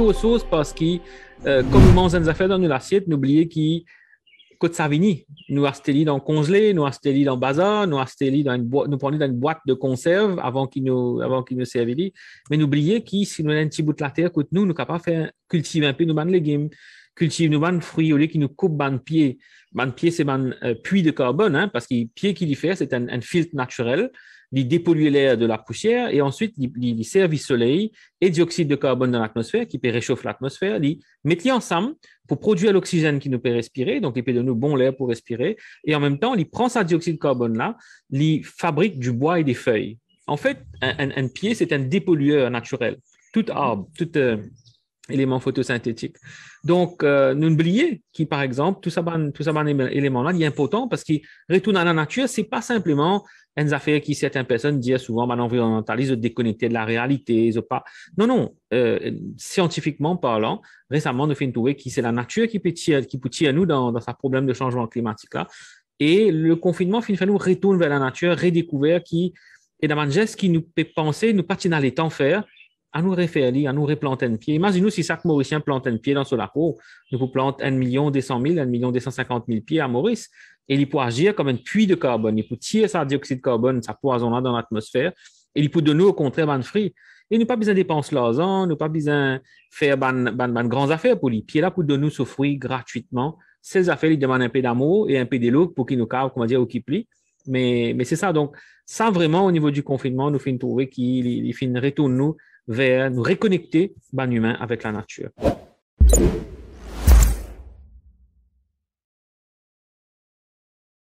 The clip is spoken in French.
aux sources parce qu'il, euh, comme des affaires dans l'assiette, n'oubliez qu'il coûte Nous astelli dans congelé, nous astelli dans bazar, nous astelli dans une boîte, nous prenons dans une boîte de conserve avant qu'il nous, avant qu'il nous serve. Mais n'oubliez qu'il, si nous avons un petit bout de la terre, coûte nous, nous pas faire cultiver un peu nos ban légumes, cultiver nos ban fruits au lieu qui nous coupe ban pied. Ban pied, c'est ban euh, puits de carbone, hein, parce que pied qui y fait, c'est un, un filtre naturel il dépollue l'air de la poussière et ensuite sert servir soleil et dioxyde de carbone dans l'atmosphère qui peut réchauffer l'atmosphère, les met ensemble pour produire l'oxygène qui nous peut respirer, donc il de donner bon l'air pour respirer et en même temps, il prend sa dioxyde de carbone là, il fabrique du bois et des feuilles. En fait, un, pied, c'est un dépollueur naturel. Tout arbre, toute euh, éléments photosynthétiques. Donc, euh, n'oubliez nous que, par exemple, tout ça, tout ça, élément-là, il est important parce qu'il retourne à la nature, c'est pas simplement une affaire qui certaines personnes disent souvent, ben, l'environnementalisme déconnecté de la réalité, ils pas. Non, non, euh, scientifiquement parlant, récemment, nous avons trouvé que c'est la nature qui peut tirer, qui nous dans, dans ce problème de changement climatique là. Et le confinement, finalement, nous retourne vers la nature, redécouvert qui, et la geste qui nous fait penser, nous partir dans les temps faire, à nous référer, à nous replanter un pied. Imaginez si chaque Mauricien plante un pied dans son peau, nous vous plante un million des cent mille, un million des cent cinquante mille pieds à Maurice, et il peut agir comme un puits de carbone. Il peut tirer sa dioxyde de carbone, sa poison dans l'atmosphère, et il peut donner au contraire un fruit. Et nous pas besoin de dépenser l'argent, n'a pas besoin de faire de grandes affaires pour lui. Puis là, pour de ce fruit gratuitement, ces affaires, il demande un peu d'amour et un peu d'élo pour qu'il nous cave, comment dire, ou qu'il plie. Mais, mais c'est ça. Donc, ça vraiment, au niveau du confinement, nous fait trouver qu'il il, retourne nous vers nous reconnecter, ben humain, avec la nature.